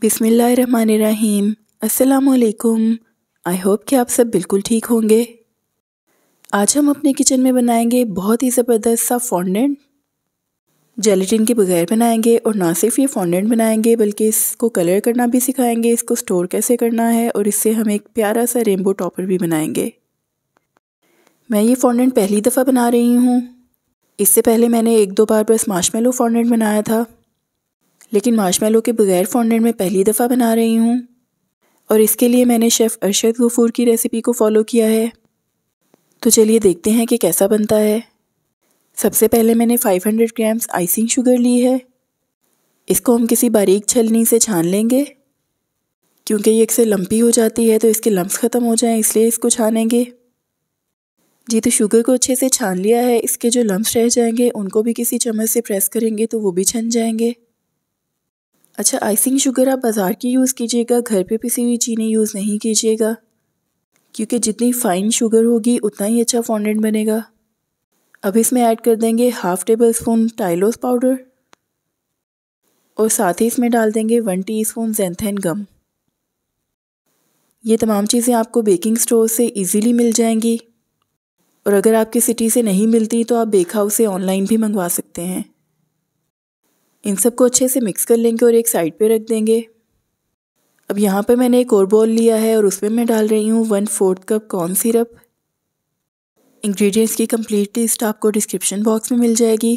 बिसमीम् असलकुम I hope कि आप सब बिल्कुल ठीक होंगे आज हम अपने किचन में बनाएंगे बहुत ही ज़बरदस्त सा फॉन्डेंट जेलेटिन के बगैर बनाएंगे और ना सिर्फ ये फॉन्डेंट बनाएंगे बल्कि इसको कलर करना भी सिखाएंगे इसको स्टोर कैसे करना है और इससे हम एक प्यारा सा रेनबो टॉपर भी बनाएंगे मैं ये फॉन्डेंट पहली दफ़ा बना रही हूँ इससे पहले मैंने एक दो बार बस मार्शमेलो फॉन्डेंट बनाया था लेकिन मार्शमेलो के बगैर फॉन्डेंट में पहली दफ़ा बना रही हूँ और इसके लिए मैंने शेफ़ अरशद गफूर की रेसिपी को फॉलो किया है तो चलिए देखते हैं कि कैसा बनता है सबसे पहले मैंने 500 ग्राम्स आइसिंग शुगर ली है इसको हम किसी बारीक छलनी से छान लेंगे क्योंकि ये अक्सर लंपी हो जाती है तो इसके लम्ब ख़त्म हो जाएं इसलिए इसको छानेंगे जी तो शुगर को अच्छे से छान लिया है इसके जो लम्ब रह जाएंगे उनको भी किसी चम्मच से प्रेस करेंगे तो वो भी छन जाएंगे अच्छा आइसिंग शुगर आप बाज़ार की यूज़ कीजिएगा घर पे पिसी हुई चीनी यूज़ नहीं कीजिएगा क्योंकि जितनी फ़ाइन शुगर होगी उतना ही अच्छा फॉन्डेंट बनेगा अब इसमें ऐड कर देंगे half tablespoon tylose powder और साथ ही इसमें डाल देंगे वन टीस्पून जेंथेन गम ये तमाम चीज़ें आपको बेकिंग स्टोर से ईज़िली मिल जाएंगी और अगर आपकी सिटी से नहीं मिलती तो आप बेक हाउस से ऑनलाइन भी मंगवा सकते हैं इन सबको अच्छे से मिक्स कर लेंगे और एक साइड पे रख देंगे अब यहाँ पे मैंने एक और बॉल लिया है और उसमें मैं डाल रही हूँ one fourth cup corn syrup ingredients की कंप्लीट लिस्ट आपको डिस्क्रिप्शन बॉक्स में मिल जाएगी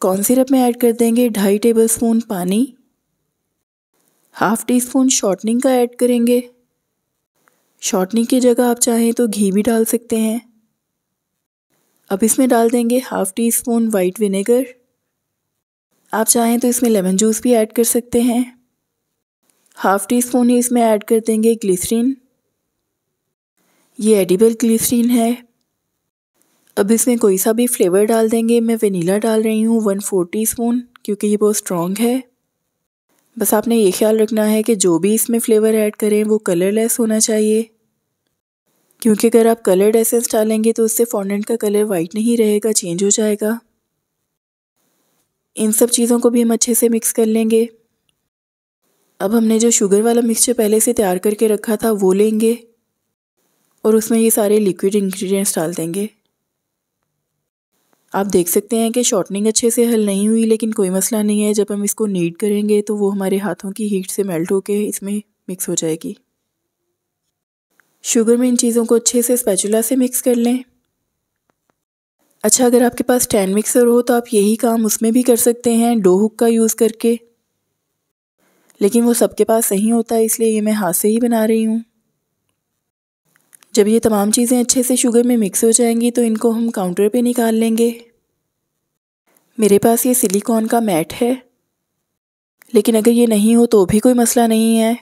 कॉर्न सिरप में ऐड कर देंगे ढाई टेबल स्पून पानी हाफ़ टी स्पून शॉर्टनिंग का ऐड करेंगे शॉर्टनिंग की जगह आप चाहें तो घी भी डाल सकते हैं अब इसमें डाल देंगे half teaspoon white vinegar आप चाहें तो इसमें लेमन जूस भी ऐड कर सकते हैं हाफ़ टी स्पून ही इसमें ऐड कर देंगे ग्लिसरीन ये एडिबल ग्लिसरीन है अब इसमें कोई सा भी फ्लेवर डाल देंगे मैं वनीला डाल रही हूँ वन फोर टी स्पून क्योंकि ये बहुत स्ट्रॉन्ग है बस आपने ये ख्याल रखना है कि जो भी इसमें फ़्लेवर ऐड करें वो कलरलेस होना चाहिए क्योंकि अगर आप कलर्ड एसेंस डालेंगे तो उससे फॉन्डेंट का कलर वाइट नहीं रहेगा चेंज हो जाएगा इन सब चीज़ों को भी हम अच्छे से मिक्स कर लेंगे अब हमने जो शुगर वाला मिक्सचर पहले से तैयार करके रखा था वो लेंगे और उसमें ये सारे लिक्विड इंग्रेडिएंट्स डाल देंगे आप देख सकते हैं कि शॉर्टनिंग अच्छे से हल नहीं हुई लेकिन कोई मसला नहीं है जब हम इसको नीट करेंगे तो वो हमारे हाथों की हीट से मेल्ट होके इसमें मिक्स हो जाएगी शुगर में इन चीज़ों को अच्छे से स्पैचुला से मिक्स कर लें अच्छा अगर आपके पास स्टैंड मिक्सर हो तो आप यही काम उसमें भी कर सकते हैं डो हुक का यूज़ करके लेकिन वो सबके पास नहीं होता है इसलिए ये मैं हाथ से ही बना रही हूँ जब ये तमाम चीज़ें अच्छे से शुगर में मिक्स हो जाएंगी तो इनको हम काउंटर पे निकाल लेंगे मेरे पास ये सिलिकॉन का मैट है लेकिन अगर ये नहीं हो तो भी कोई मसला नहीं है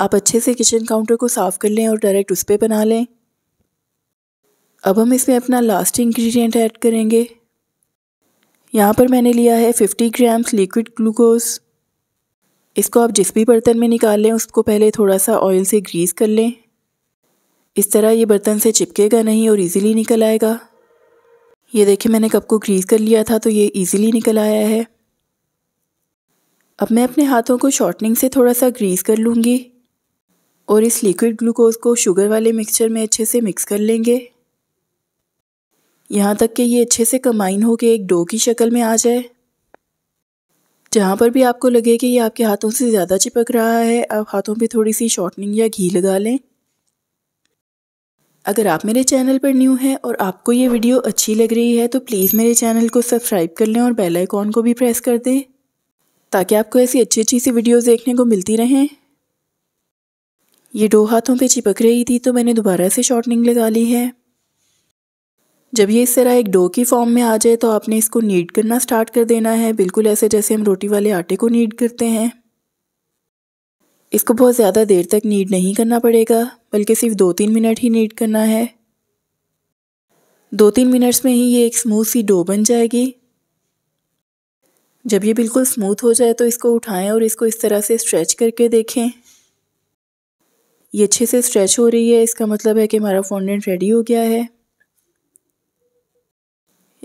आप अच्छे से किचन काउंटर को साफ़ कर लें और डायरेक्ट उस पर बना लें अब हम इसमें अपना लास्ट इंग्रेडिएंट ऐड करेंगे यहाँ पर मैंने लिया है 50 ग्राम्स लिक्विड ग्लूकोज इसको आप जिस भी बर्तन में निकाल लें उसको पहले थोड़ा सा ऑयल से ग्रीस कर लें इस तरह ये बर्तन से चिपकेगा नहीं और इजीली निकल आएगा ये देखिए मैंने कप को ग्रीस कर लिया था तो ये इजीली निकल आया है अब मैं अपने हाथों को शॉर्टनिंग से थोड़ा सा ग्रीस कर लूँगी और इस लिक्विड ग्लूकोज को शुगर वाले मिक्सचर में अच्छे से मिक्स कर लेंगे यहाँ तक कि ये अच्छे से कम्बाइन हो के एक डो की शक्ल में आ जाए जहाँ पर भी आपको लगे कि ये आपके हाथों से ज़्यादा चिपक रहा है आप हाथों पे थोड़ी सी शॉर्टनिंग या घी लगा लें अगर आप मेरे चैनल पर न्यू हैं और आपको ये वीडियो अच्छी लग रही है तो प्लीज़ मेरे चैनल को सब्सक्राइब कर लें और बेल आइकॉन को भी प्रेस कर दें ताकि आपको ऐसी अच्छी अच्छी सी वीडियोज़ देखने को मिलती रहें ये दो हाथों पे चिपक रही थी तो मैंने दोबारा से शॉर्टनिंग लगा ली है जब ये इस तरह एक डो की फॉर्म में आ जाए तो आपने इसको नीड करना स्टार्ट कर देना है बिल्कुल ऐसे जैसे हम रोटी वाले आटे को नीड करते हैं इसको बहुत ज़्यादा देर तक नीड नहीं करना पड़ेगा बल्कि सिर्फ दो तीन मिनट ही नीड करना है दो तीन मिनट्स में ही ये एक स्मूथ सी डो बन जाएगी जब ये बिल्कुल स्मूथ हो जाए तो इसको उठाएं और इसको इस तरह से स्ट्रेच करके देखें ये अच्छे से स्ट्रेच हो रही है इसका मतलब है कि हमारा फॉन्डेंट रेडी हो गया है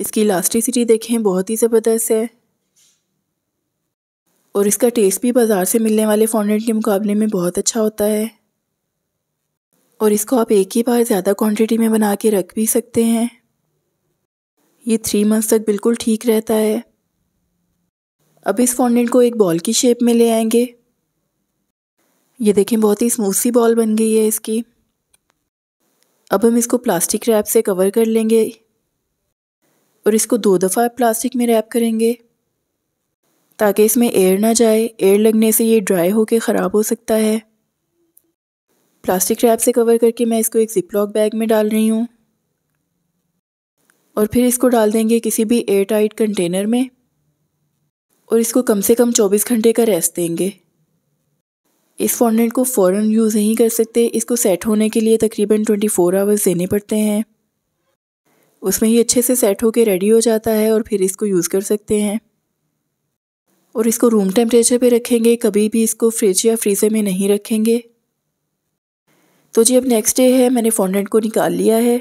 इसकी इलास्टिसिटी देखें बहुत ही ज़बरदस्त है और इसका टेस्ट भी बाज़ार से मिलने वाले फॉन्डेंट के मुकाबले में बहुत अच्छा होता है और इसको आप एक ही बार ज़्यादा क्वांटिटी में बना के रख भी सकते हैं ये थ्री मंथ्स तक बिल्कुल ठीक रहता है अब इस फॉन्डेंट को एक बॉल की शेप में ले आएंगे ये देखें बहुत ही स्मूथ सी बॉल बन गई है इसकी अब हम इसको प्लास्टिक रैप से कवर कर लेंगे और इसको दो दफ़ा प्लास्टिक में रैप करेंगे ताकि इसमें एयर ना जाए एयर लगने से ये ड्राई होकर ख़राब हो सकता है प्लास्टिक रैप से कवर करके मैं इसको एक जिपलॉक बैग में डाल रही हूँ और फिर इसको डाल देंगे किसी भी एयर टाइट कंटेनर में और इसको कम से कम 24 घंटे का रेस्ट देंगे इस फॉन्डेंट को फ़ौर यूज़ नहीं कर सकते इसको सेट होने के लिए तकरीबन 24 फोर आवर्स देने पड़ते हैं उसमें ही अच्छे से सेट होके रेडी हो जाता है और फिर इसको यूज़ कर सकते हैं और इसको रूम टेम्परेचर पे रखेंगे कभी भी इसको फ्रिज या फ्रीज़र में नहीं रखेंगे तो जी अब नेक्स्ट डे है मैंने फॉन्डेंट को निकाल लिया है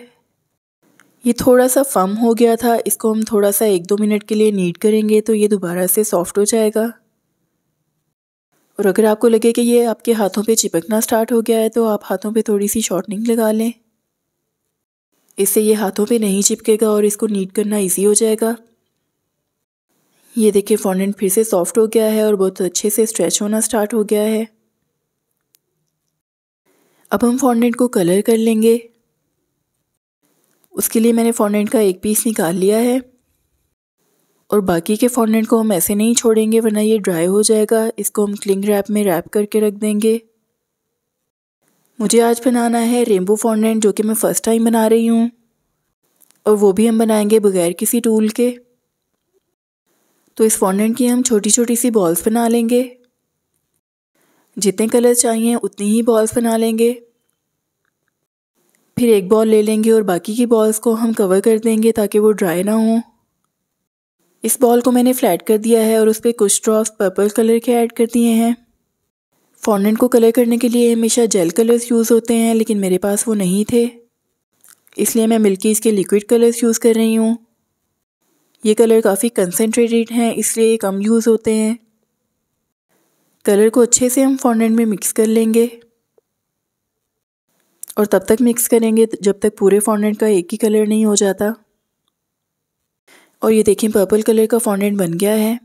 ये थोड़ा सा फम हो गया था इसको हम थोड़ा सा एक दो मिनट के लिए नीट करेंगे तो ये दोबारा से सॉफ्ट हो जाएगा और अगर आपको लगे कि ये आपके हाथों पे चिपकना स्टार्ट हो गया है तो आप हाथों पे थोड़ी सी शॉर्टनिंग लगा लें इससे ये हाथों पे नहीं चिपकेगा और इसको नीट करना इजी हो जाएगा ये देखिए फॉन्डेंट फिर से सॉफ्ट हो गया है और बहुत अच्छे से स्ट्रेच होना स्टार्ट हो गया है अब हम फॉन्डेंट को कलर कर लेंगे उसके लिए मैंने फॉन्डेंट का एक पीस निकाल लिया है और बाकी के फॉन्डेंट को हम ऐसे नहीं छोड़ेंगे वरना ये ड्राई हो जाएगा इसको हम क्लिंग रैप में रैप करके रख देंगे मुझे आज बनाना है रेमबो फॉन्डेंट जो कि मैं फ़र्स्ट टाइम बना रही हूँ और वो भी हम बनाएंगे बगैर किसी टूल के तो इस फॉन्डेंट की हम छोटी छोटी सी बॉल्स बना लेंगे जितने कलर चाहिए उतनी ही बॉल्स बना लेंगे फिर एक बॉल ले लेंगे और बाकी की बॉल्स को हम कवर कर देंगे ताकि वो ड्राई ना हो इस बॉल को मैंने फ्लैट कर दिया है और उस पर कुछ ड्रॉप्स पर्पल कलर के ऐड कर दिए हैं फॉन्डेंट को कलर करने के लिए हमेशा जेल कलर्स यूज़ होते हैं लेकिन मेरे पास वो नहीं थे इसलिए मैं मिल्की इसके लिक्विड कलर्स यूज़ कर रही हूँ ये कलर काफ़ी कंसनट्रेटेड हैं इसलिए कम यूज़ होते हैं कलर को अच्छे से हम फॉन्डेंट में मिक्स कर लेंगे और तब तक मिक्स करेंगे जब तक पूरे फॉन्डेंट का एक ही कलर नहीं हो जाता और ये देखें पर्पल कलर का फॉन्डेंट बन गया है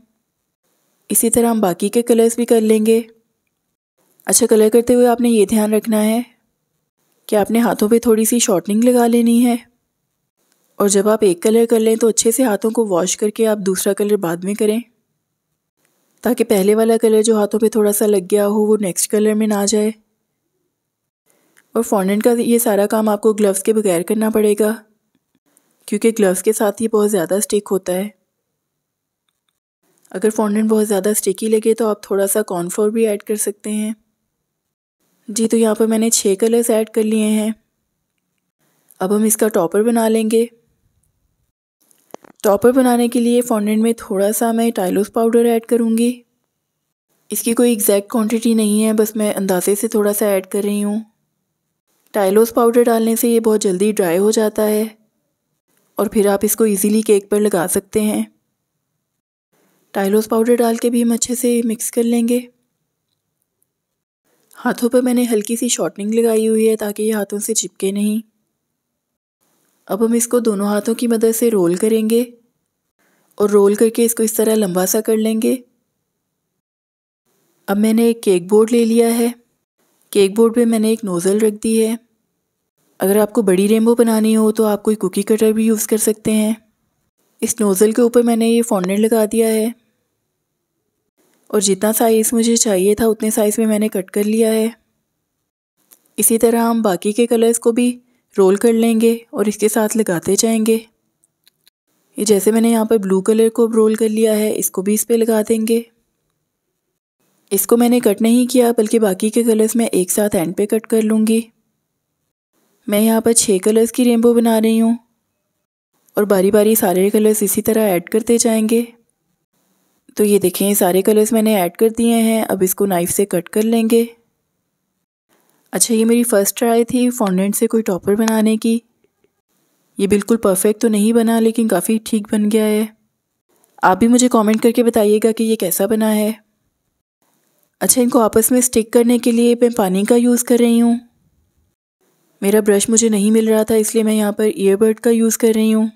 इसी तरह हम बाकी के कलर्स भी कर लेंगे अच्छा कलर करते हुए आपने ये ध्यान रखना है कि आपने हाथों पे थोड़ी सी शॉर्टनिंग लगा लेनी है और जब आप एक कलर कर लें तो अच्छे से हाथों को वॉश करके आप दूसरा कलर बाद में करें ताकि पहले वाला कलर जो हाथों पे थोड़ा सा लग गया हो वो नेक्स्ट कलर में ना जाए और फॉन्डेंट का ये सारा काम आपको ग्लव्स के बगैर करना पड़ेगा क्योंकि ग्लव्स के साथ ही बहुत ज़्यादा स्टिक होता है अगर फॉन्डेंट बहुत ज़्यादा स्टिकी लगे तो आप थोड़ा सा कॉर्नफ्लोर भी ऐड कर सकते हैं जी तो यहाँ पर मैंने छः कलर्स ऐड कर लिए हैं अब हम इसका टॉपर बना लेंगे टॉपर बनाने के लिए फॉन्डेंट में थोड़ा सा मैं टाइलोस पाउडर ऐड करूँगी इसकी कोई एग्जैक्ट क्वांटिटी नहीं है बस मैं अंदाजे से थोड़ा सा ऐड कर रही हूँ टाइलोस पाउडर डालने से ये बहुत जल्दी ड्राई हो जाता है और फिर आप इसको ईज़िली केक पर लगा सकते हैं टाइलोस पाउडर डाल के भी हम अच्छे से मिक्स कर लेंगे हाथों पर मैंने हल्की सी शॉर्टनिंग लगाई हुई है ताकि ये हाथों से चिपके नहीं अब हम इसको दोनों हाथों की मदद से रोल करेंगे और रोल करके इसको इस तरह लंबा सा कर लेंगे अब मैंने एक केक बोर्ड ले लिया है केक बोर्ड पे मैंने एक नोज़ल रख दी है अगर आपको बड़ी रेनबो बनानी हो तो आप कोई कुकी कटर भी यूज़ कर सकते हैं इस नोज़ल के ऊपर मैंने ये फॉन्डेंट लगा दिया है और जितना साइज़ मुझे चाहिए था उतने साइज़ में मैंने कट कर लिया है इसी तरह हम बाकी के कलर्स को भी रोल कर लेंगे और इसके साथ लगाते जाएंगे ये जैसे मैंने यहाँ पर ब्लू कलर को रोल कर लिया है इसको भी इस पर लगा देंगे इसको मैंने कट नहीं किया बल्कि बाकी के कलर्स मैं एक साथ एंड पे कट कर लूँगी मैं यहाँ पर छः कलर्स की रेनबो बना रही हूँ और बारी बारी सारे कलर्स इसी तरह ऐड करते जाएंगे तो ये देखें ये सारे कलर्स मैंने ऐड कर दिए हैं अब इसको नाइफ़ से कट कर लेंगे अच्छा ये मेरी फ़र्स्ट ट्राई थी फॉन्डेंट से कोई टॉपर बनाने की ये बिल्कुल परफेक्ट तो नहीं बना लेकिन काफ़ी ठीक बन गया है आप भी मुझे कमेंट करके बताइएगा कि ये कैसा बना है अच्छा इनको आपस में स्टिक करने के लिए मैं पानी का यूज़ कर रही हूँ मेरा ब्रश मुझे नहीं मिल रहा था इसलिए मैं यहाँ पर ईयरबड का यूज़ कर रही हूँ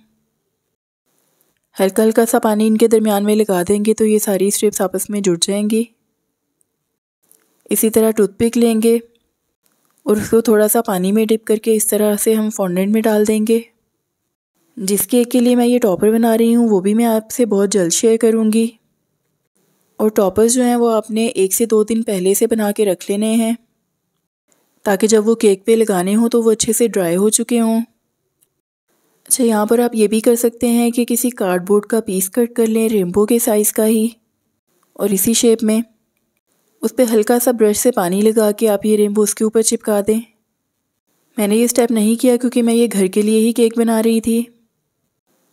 हल्का हल्का सा पानी इनके दरमियान में लगा देंगे तो ये सारी स्ट्रिप्स आपस में जुड़ जाएंगी इसी तरह टूथपिक लेंगे और उसको थोड़ा सा पानी में डिप करके इस तरह से हम फॉन्डेंट में डाल देंगे जिस केक के लिए मैं ये टॉपर बना रही हूँ वो भी मैं आपसे बहुत जल्द शेयर करूँगी और टॉपर्स जो हैं वो आपने एक से दो दिन पहले से बना के रख लेने हैं ताकि जब वो केक पे लगाने हों तो वो अच्छे से ड्राई हो चुके हों अच्छा यहाँ पर आप ये भी कर सकते हैं कि किसी कार्डबोर्ड का पीस कट कर लें रेमबो के साइज़ का ही और इसी शेप में उस पर हल्का सा ब्रश से पानी लगा के आप ये रेमबो उसके ऊपर चिपका दें मैंने ये स्टेप नहीं किया क्योंकि मैं ये घर के लिए ही केक बना रही थी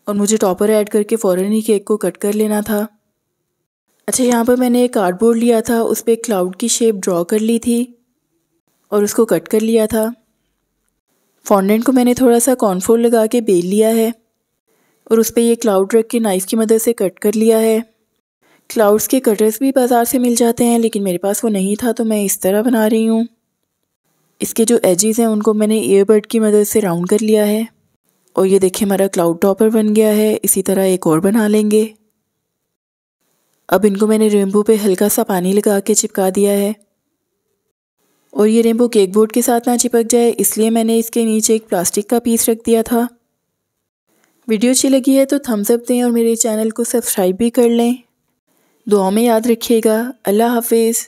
और मुझे टॉपर ऐड करके फ़ौर ही केक को कट कर लेना था अच्छा यहाँ पर मैंने एक कार्डबोर्ड लिया था उस पर क्लाउड की शेप ड्रॉ कर ली थी और उसको कट कर लिया था फॉन्डेंट को मैंने थोड़ा सा कॉर्नफोर लगा के बेल लिया है और उस पर यह क्लाउड रख के नाइफ़ की मदद से कट कर लिया है क्लाउड्स के कटर्स भी बाज़ार से मिल जाते हैं लेकिन मेरे पास वो नहीं था तो मैं इस तरह बना रही हूँ इसके जो एजेस हैं उनको मैंने ईयरबड की मदद से राउंड कर लिया है और ये देखिए हमारा क्लाउड टॉपर बन गया है इसी तरह एक और बना लेंगे अब इनको मैंने रेम्बो पे हल्का सा पानी लगा के चिपका दिया है और ये रेम्बो केक बोर्ड के साथ ना चिपक जाए इसलिए मैंने इसके नीचे एक प्लास्टिक का पीस रख दिया था वीडियो अच्छी लगी है तो थम्स अप दें और मेरे चैनल को सब्सक्राइब भी कर लें दुआ में याद रखिएगा अल्लाह हाफिज़